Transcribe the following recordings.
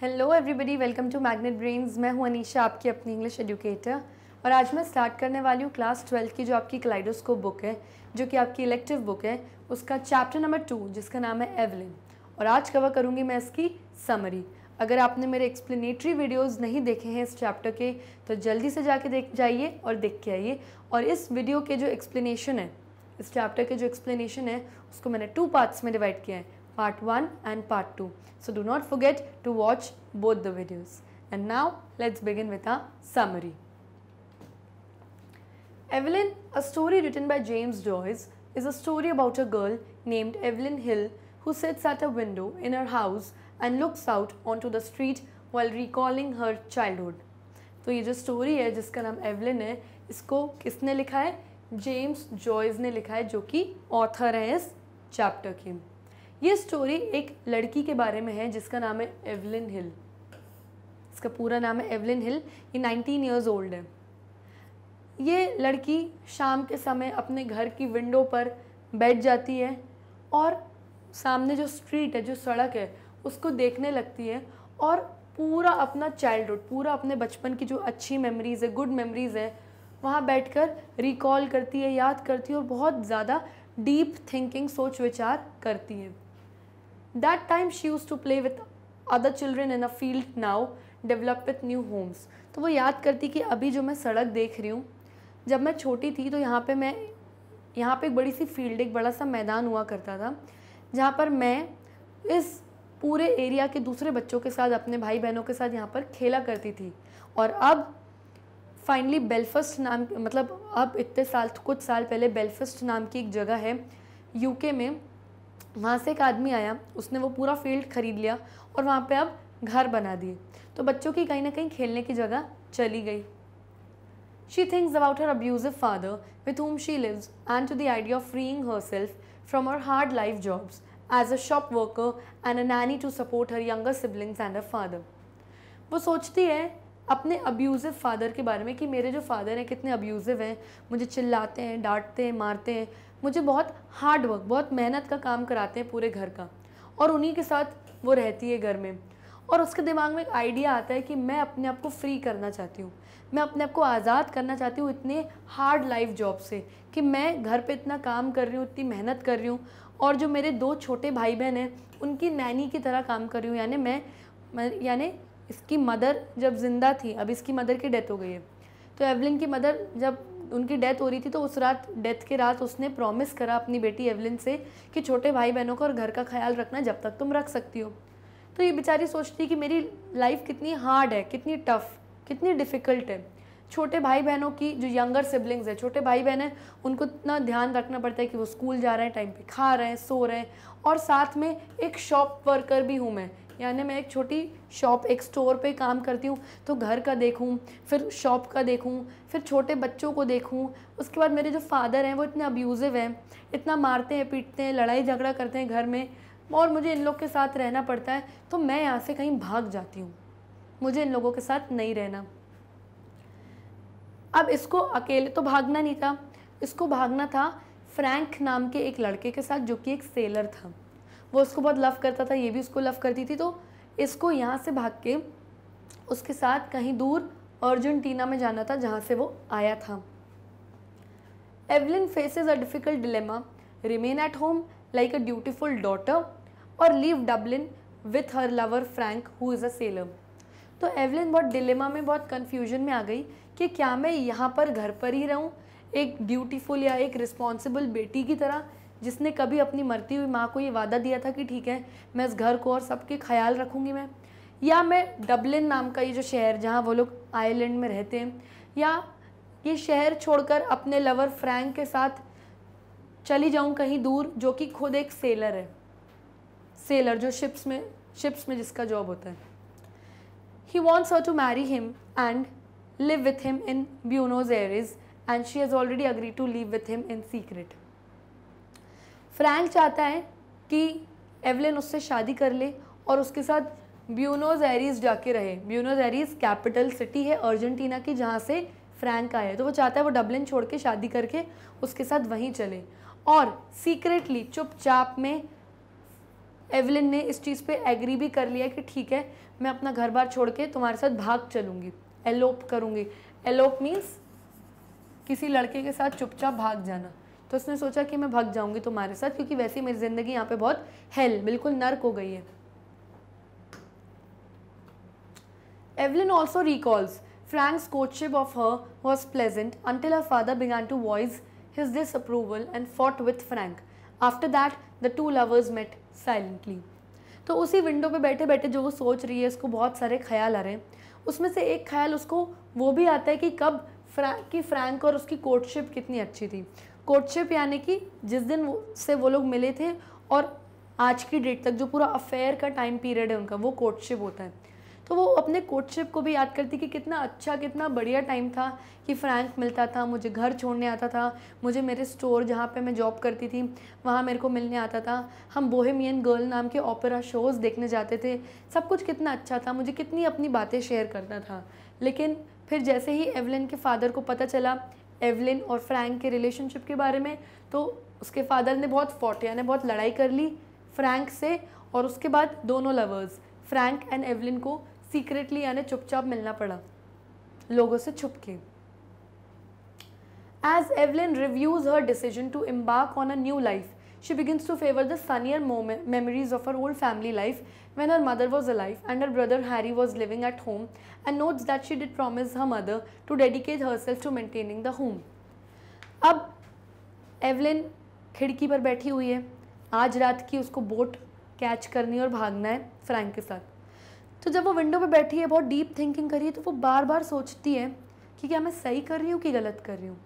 Hello everybody welcome to Magnet Brains मैं हूं अनीशा आपकी अपनी इंग्लिश एजुकेटर और आज मैं स्टार्ट करने वाली हूँ क्लास ट्वेल्थ की जो आपकी क्लाइडोस्कोप बुक है जो कि आपकी इलेक्टिव बुक है उसका चैप्टर नंबर टू जिसका नाम है एवलिन और आज कवर करूँगी मैं इसकी समरी अगर आपने मेरे एक्सप्लेनेटरी वीडियोस नहीं देखे हैं इस चैप्टर के तो जल्दी से जाके देख जाइए और देख के आइए और इस वीडियो के जो एक्सप्लेनेशन है इस चैप्टर के जो एक्सप्लेनेशन है उसको मैंने टू पार्ट्स में डिवाइड किया है part 1 and part 2. So do not forget to watch both the videos. And now let's begin with our summary. Evelyn, a story written by James Joyce, is a story about a girl named Evelyn Hill who sits at a window in her house and looks out onto the street while recalling her childhood. तो ये जो story है जिसका नाम Evelyn है इसको किसने लिखा है James Joyce ने लिखा है जो कि author है इस chapter के ये स्टोरी एक लड़की के बारे में है जिसका नाम है एवलिन हिल इसका पूरा नाम है एवलिन हिल ये नाइनटीन ईयर्स ओल्ड है ये लड़की शाम के समय अपने घर की विंडो पर बैठ जाती है और सामने जो स्ट्रीट है जो सड़क है उसको देखने लगती है और पूरा अपना चाइल्डहुड पूरा अपने बचपन की जो अच्छी मेमोरीज़ है गुड मेमोरीज़ है वहाँ कर रिकॉल करती है याद करती है और बहुत ज़्यादा डीप थिंकिंग सोच विचार करती है That time she used to play with other children in a field now developed with new homes. तो वो याद करती कि अभी जो मैं सड़क देख रही हूँ जब मैं छोटी थी तो यहाँ पे मैं यहाँ पे एक बड़ी सी फील्ड एक बड़ा सा मैदान हुआ करता था जहाँ पर मैं इस पूरे एरिया के दूसरे बच्चों के साथ अपने भाई बहनों के साथ यहाँ पर खेला करती थी और अब फाइनली बेलफस्ट नाम मतलब अब इतने साल कुछ साल पहले बेलफस्ट नाम की एक जगह है यूके में वहाँ से एक आदमी आया उसने वो पूरा फील्ड खरीद लिया और वहाँ पे अब घर बना दिए तो बच्चों की कहीं ना कहीं खेलने की जगह चली गई she thinks about her abusive father with home she lives and to the idea of freeing her self from her hard life jobs as a shop worker and a nanny to support her younger siblings and her father वो सोचती है अपने abusive father के बारे में कि मेरे जो फादर हैं कितने अब्यूज़िव हैं मुझे चिल्लाते हैं डांटते हैं मारते हैं मुझे बहुत हार्ड वर्क बहुत मेहनत का काम कराते हैं पूरे घर का और उन्हीं के साथ वो रहती है घर में और उसके दिमाग में एक आइडिया आता है कि मैं अपने आप को फ्री करना चाहती हूँ मैं अपने आप को आज़ाद करना चाहती हूँ इतने हार्ड लाइफ जॉब से कि मैं घर पे इतना काम कर रही हूँ इतनी मेहनत कर रही हूँ और जो मेरे दो छोटे भाई बहन हैं उनकी नैनी की तरह काम कर रही हूँ यानी मैं यानी इसकी मदर जब ज़िंदा थी अब इसकी मदर की डेथ हो गई है तो एवलिन की मदर जब उनकी डेथ हो रही थी तो उस रात डेथ के रात उसने प्रॉमिस करा अपनी बेटी एवलिन से कि छोटे भाई बहनों का और घर का ख्याल रखना जब तक तुम रख सकती हो तो ये बेचारी सोचती कि मेरी लाइफ कितनी हार्ड है कितनी टफ़ कितनी डिफ़िकल्ट है छोटे भाई बहनों की जो यंगर सिबलिंग्स है छोटे भाई बहन हैं उनको इतना ध्यान रखना पड़ता है कि वो स्कूल जा रहे हैं टाइम पे खा रहे हैं सो रहे हैं और साथ में एक शॉप वर्कर भी हूँ मैं यानी मैं एक छोटी शॉप एक स्टोर पे काम करती हूँ तो घर का देखूँ फिर शॉप का देखूँ फिर छोटे बच्चों को देखूँ उसके बाद मेरे जो फादर हैं वो इतने अब्यूज़िव हैं इतना मारते हैं पीटते हैं लड़ाई झगड़ा करते हैं घर में और मुझे इन लोग के साथ रहना पड़ता है तो मैं यहाँ से कहीं भाग जाती हूँ मुझे इन लोगों के साथ नहीं रहना अब इसको अकेले तो भागना नहीं था इसको भागना था फ्रैंक नाम के एक लड़के के साथ जो कि एक सेलर था वो उसको बहुत लव करता था ये भी उसको लव करती थी तो इसको यहाँ से भाग के उसके साथ कहीं दूर अर्जेंटीना में जाना था जहाँ से वो आया था Eveline faces a difficult dilemma remain at home like a dutiful daughter और leave Dublin with her lover Frank who is a sailor तो एवलिन बहुत डिलेमा में बहुत कन्फ्यूजन में आ गई कि क्या मैं यहाँ पर घर पर ही रहूँ एक ड्यूटीफुल या एक रिस्पॉन्सिबल बेटी की तरह जिसने कभी अपनी मरती हुई माँ को ये वादा दिया था कि ठीक है मैं इस घर को और सबके ख्याल रखूँगी मैं या मैं डबलिन नाम का ये जो शहर जहाँ वो लोग आयरलैंड में रहते हैं या ये शहर छोड़कर अपने लवर फ्रैंक के साथ चली जाऊँ कहीं दूर जो कि खुद एक सेलर है सेलर जो शिप्स में शिप्स में जिसका जॉब होता है he wants her to marry him and live with him in Buenos Aires and she has already agree to live with him in secret Frank चाहता है कि एवलिन उससे शादी कर ले और उसके साथ ब्यूनोज एरीज जाके रहे ब्यूनोज एरीज कैपिटल सिटी है अर्जेंटीना की जहाँ से फ्रैंक आया है तो वो चाहता है वो डबलिन छोड़ के शादी करके उसके साथ वहीं चले और सीक्रेटली चुपचाप में एवलिन ने इस चीज़ पे एग्री भी कर लिया कि ठीक है मैं अपना घर बार छोड़ के तुम्हारे साथ भाग चलूँगी एलोप करूँगी एलोप मीन्स किसी लड़के के साथ चुपचाप भाग जाना तो उसने सोचा कि मैं भग जाऊंगी तुम्हारे साथ क्योंकि वैसे मेरी जिंदगी यहाँ पे बहुत हेल बिल्कुल नर्क हो गई है Eveline also recalls Frank's courtship of her was pleasant until her father began to voice his disapproval and fought with Frank after that the two lovers met silently तो उसी विंडो पे बैठे बैठे जो वो सोच रही है उसको बहुत सारे ख्याल आ रहे हैं उसमें से एक ख्याल उसको वो भी आता है कि कब फ्रैंक की फ्रैंक और उसकी कोर्टशिप कितनी अच्छी थी कोर्टशिप यानी कि जिस दिन से वो लोग मिले थे और आज की डेट तक जो पूरा अफेयर का टाइम पीरियड है उनका वो कोर्टशिप होता है तो वो अपने कोर्टशिप को भी याद करती कि कितना अच्छा कितना बढ़िया टाइम था कि फ्रैंक मिलता था मुझे घर छोड़ने आता था मुझे मेरे स्टोर जहाँ पे मैं जॉब करती थी वहाँ मेरे को मिलने आता था हम बोहेमियन गर्ल नाम के ओपेरा शोज़ देखने जाते थे सब कुछ कितना अच्छा था मुझे कितनी अपनी बातें शेयर करता था लेकिन फिर जैसे ही एवलिन के फादर को पता चला एवलिन और फ्रैंक के रिलेशनशिप के बारे में तो उसके फादर ने बहुत फोटिया ने बहुत लड़ाई कर ली फ्रैंक से और उसके बाद दोनों लवर्स फ्रैंक एंड एवलिन को सीक्रेटली यानी चुपचाप मिलना पड़ा लोगों से छुप के as Eveline reviews her decision to embark on a new life She begins to favor the sunnier moment, memories of her old family life when her mother was alive and her brother Harry was living at home and notes that she did promise her mother to dedicate herself to maintaining the home. अब Eveline खिड़की पर बैठी हुई है आज रात की उसको बोट कैच करनी और भागना है फ्रैंक के साथ तो जब वो विंडो पे बैठी है बहुत डीप थिंकिंग करी है तो वो बार बार सोचती है कि क्या मैं सही कर रही हूँ कि गलत कर रही हूँ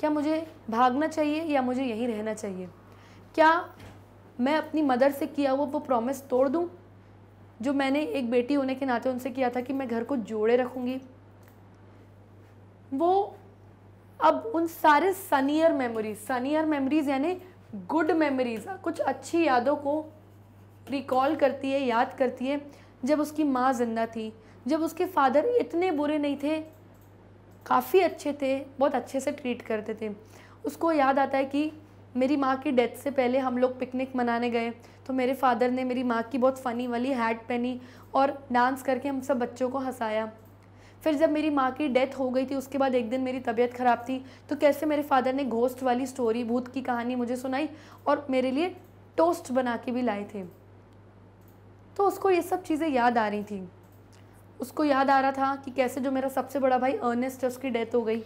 क्या मुझे भागना चाहिए या मुझे यहीं रहना चाहिए क्या मैं अपनी मदर से किया हुआ वो प्रॉमिस तोड़ दूँ जो मैंने एक बेटी होने के नाते उनसे किया था कि मैं घर को जोड़े रखूँगी वो अब उन सारे सनियर मेमोरीज सनियर मेमोरीज यानी गुड मेमोरीज कुछ अच्छी यादों को रिकॉल करती है याद करती है जब उसकी माँ जिंदा थी जब उसके फादर इतने बुरे नहीं थे काफ़ी अच्छे थे बहुत अच्छे से ट्रीट करते थे उसको याद आता है कि मेरी माँ की डेथ से पहले हम लोग पिकनिक मनाने गए तो मेरे फादर ने मेरी माँ की बहुत फ़नी वाली हैट पहनी और डांस करके हम सब बच्चों को हंसाया फिर जब मेरी माँ की डेथ हो गई थी उसके बाद एक दिन मेरी तबीयत ख़राब थी तो कैसे मेरे फादर ने घोस्ट वाली स्टोरी भूत की कहानी मुझे सुनाई और मेरे लिए टोस्ट बना के भी लाए थे तो उसको ये सब चीज़ें याद आ रही थी उसको याद आ रहा था कि कैसे जो मेरा सबसे बड़ा भाई अर्नेस्ट है उसकी डेथ हो गई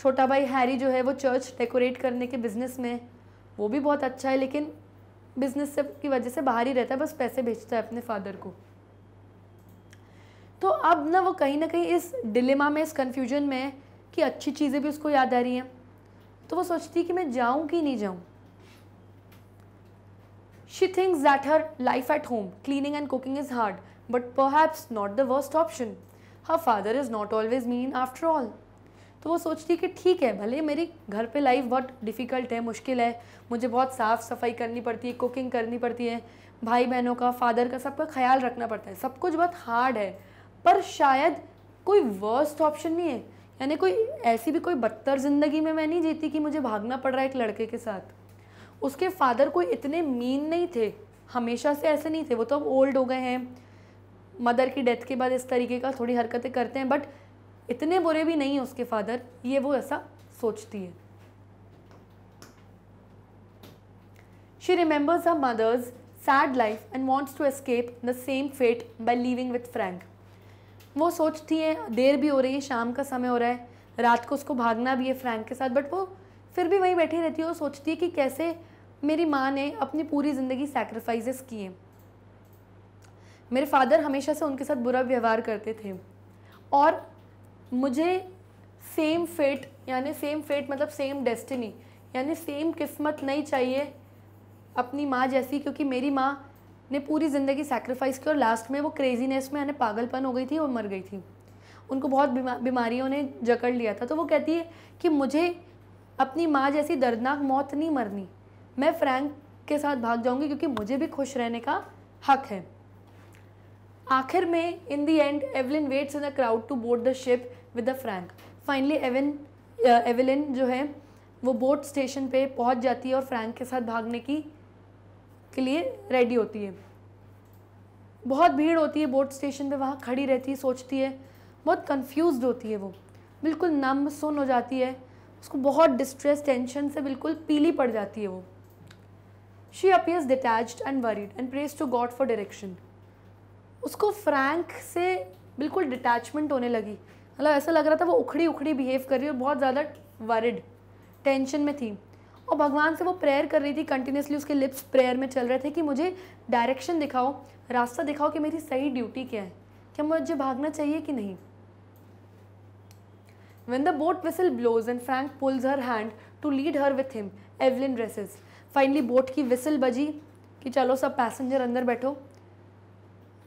छोटा भाई हैरी जो है वो चर्च डेकोरेट करने के बिज़नेस में वो भी बहुत अच्छा है लेकिन बिज़नेस की वजह से बाहर ही रहता है बस पैसे भेजता है अपने फादर को तो अब ना वो कहीं ना कहीं इस डिलेमा में इस कन्फ्यूजन में कि अच्छी चीज़ें भी उसको याद आ रही हैं तो वो सोचती है कि मैं जाऊँ कि नहीं जाऊँ she thinks that her life at home cleaning and cooking is hard but पर not the worst option her father is not always mean after all तो वो सोचती है कि ठीक है भले मेरी घर पे लाइफ बहुत डिफ़िकल्ट है मुश्किल है मुझे बहुत साफ़ सफाई करनी पड़ती है कुकिंग करनी पड़ती है भाई बहनों का फादर का सबका ख्याल रखना पड़ता है सब कुछ बहुत हार्ड है पर शायद कोई वर्स्ट ऑप्शन नहीं है यानी कोई ऐसी भी कोई बदतर ज़िंदगी में मैं नहीं जीती कि मुझे भागना पड़ रहा है एक लड़के के साथ उसके फादर कोई इतने मीन नहीं थे हमेशा से ऐसे नहीं थे वो तो अब ओल्ड हो गए हैं मदर की डेथ के बाद इस तरीके का थोड़ी हरकतें करते हैं बट इतने बुरे भी नहीं है उसके फादर ये वो ऐसा सोचती है she remembers her mother's sad life and wants to escape the same fate by living with Frank वो सोचती है देर भी हो रही है शाम का समय हो रहा है रात को उसको भागना भी है फ्रैंक के साथ बट वो फिर भी वहीं बैठी रहती है और सोचती है कि कैसे मेरी माँ ने अपनी पूरी ज़िंदगी सैक्रिफाइसेस किए मेरे फादर हमेशा से उनके साथ बुरा व्यवहार करते थे और मुझे सेम फेट यानी सेम फेट मतलब सेम डेस्टिनी यानी सेम किस्मत नहीं चाहिए अपनी माँ जैसी क्योंकि मेरी माँ ने पूरी ज़िंदगी सेक्रीफाइस की और लास्ट में वो क्रेजीनेस में यानी पागलपन हो गई थी और मर गई थी उनको बहुत बीमा बीमारियों ने जकड़ लिया था तो वो कहती है कि मुझे अपनी माँ जैसी दर्दनाक मौत नहीं मरनी मैं फ्रैंक के साथ भाग जाऊँगी क्योंकि मुझे भी खुश रहने का हक है आखिर में in the end Eveline waits in the crowd to board the ship with a Frank finally even Eveline जो है वो बोट स्टेशन पे पहुंच जाती है और फ्रैंक के साथ भागने की के लिए रेडी होती है बहुत भीड़ होती है बोट स्टेशन पे वहाँ खड़ी रहती है सोचती है बहुत कंफ्यूज होती है वो बिल्कुल नम सुन हो जाती है उसको बहुत डिस्ट्रेस टेंशन से बिल्कुल पीली पड़ जाती है वो she appears detach and worried and prays to God for direction उसको फ्रैंक से बिल्कुल डिटैचमेंट होने लगी मतलब ऐसा लग रहा था वो उखड़ी उखड़ी बिहेव कर रही और बहुत ज़्यादा वरिड टेंशन में थी और भगवान से वो प्रेयर कर रही थी कंटिन्यूसली उसके लिप्स प्रेयर में चल रहे थे कि मुझे डायरेक्शन दिखाओ रास्ता दिखाओ कि मेरी सही ड्यूटी क्या है क्या मुझे भागना चाहिए कि नहीं when the boat whistle blows and Frank pulls her hand to lead her with him Eveline dresses finally boat की विसल बजी कि चलो सब पैसेंजर अंदर बैठो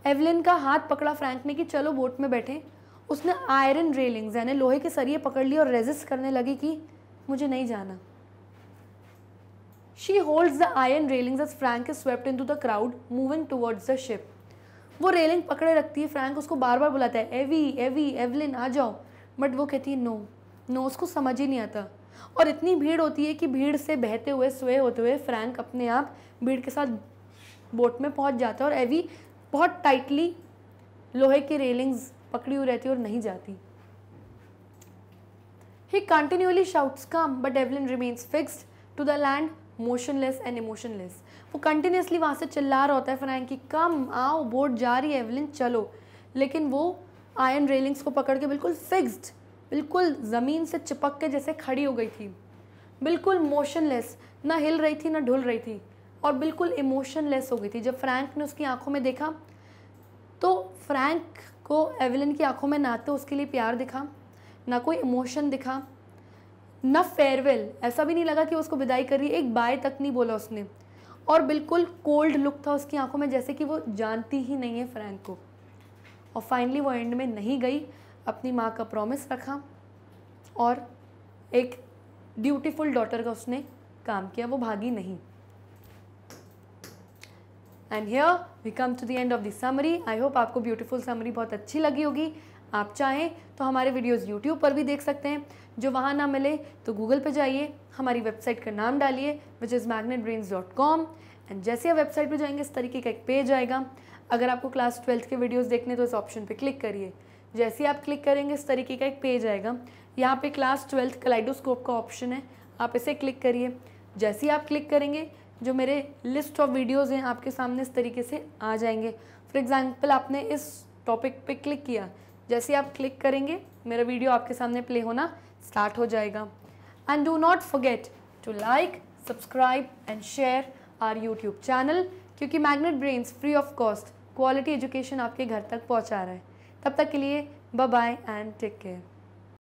एवलिन का हाथ पकड़ा फ्रैंक ने कि चलो बोट में बैठे उसने आयरन रेलिंग्स यानी लोहे के सरिये पकड़ लिए और रेजिस्ट करने लगी कि मुझे नहीं जाना she holds the iron railings as Frank is swept in to the crowd moving towards the ship वो रेलिंग पकड़े रखती है फ्रैंक उसको बार बार बुलाता है एवी एवी एवलिन आ जाओ बट वो कहती है नो नो उसको समझ ही नहीं आता और इतनी भीड़ होती है कि भीड़ से बहते हुए स्वे होते हुए फ्रैंक अपने आप भीड़ के साथ बोट में पहुंच जाता है और एवी बहुत टाइटली लोहे की रेलिंग्स पकड़ी हुई रहती और नहीं जाती he continually shouts come but Eveline remains fixed to the land motionless and emotionless वो कंटिन्यूसली वहाँ से चिल्ला रहा होता है फ्रैंक की कम आओ बोट जा रही है एवलिन चलो लेकिन वो आयरन रेलिंग्स को पकड़ के बिल्कुल फिक्स्ड बिल्कुल ज़मीन से चिपक के जैसे खड़ी हो गई थी बिल्कुल मोशनलेस ना हिल रही थी ना ढुल रही थी और बिल्कुल इमोशनलेस हो गई थी जब फ्रैंक ने उसकी आंखों में देखा तो फ्रैंक को एवेलिन की आंखों में ना तो उसके लिए प्यार दिखा ना कोई इमोशन दिखा ना फेयरवेल ऐसा भी नहीं लगा कि उसको विदाई करी एक बाय तक नहीं बोला उसने और बिल्कुल कोल्ड लुक था उसकी आंखों में जैसे कि वो जानती ही नहीं है फ्रैंक को और फाइनली वो एंड में नहीं गई अपनी माँ का प्रॉमिस रखा और एक ड्यूटीफुल डॉटर का उसने काम किया वो भागी नहीं and here we come to the end of the summary I hope आपको ब्यूटीफुल समरी बहुत अच्छी लगी होगी आप चाहें तो हमारे वीडियोस यूट्यूब पर भी देख सकते हैं जो वहाँ ना मिले तो गूगल पे जाइए हमारी वेबसाइट का नाम डालिए which is Magnet Brains dot com and जैसे आप वेबसाइट पर जाएंगे इस तरीके का एक पेज आएगा अगर आपको क्लास ट्वेल्थ के वीडियोज़ देखने तो इस ऑप्शन पर क्लिक करिए जैसे ही आप क्लिक करेंगे इस तरीके का एक पेज आएगा यहाँ पे क्लास ट्वेल्थ कलाइडोस्कोप का ऑप्शन है आप इसे क्लिक करिए जैसे ही आप क्लिक करेंगे जो मेरे लिस्ट ऑफ वीडियोस हैं आपके सामने इस तरीके से आ जाएंगे फॉर एग्ज़ाम्पल आपने इस टॉपिक पे क्लिक किया जैसे आप क्लिक करेंगे मेरा वीडियो आपके सामने प्ले होना स्टार्ट हो जाएगा and do not forget to like subscribe and share our YouTube channel क्योंकि Magnet Brains free of cost quality education आपके घर तक पहुंचा रहा है तब तक के लिए bye bye and take care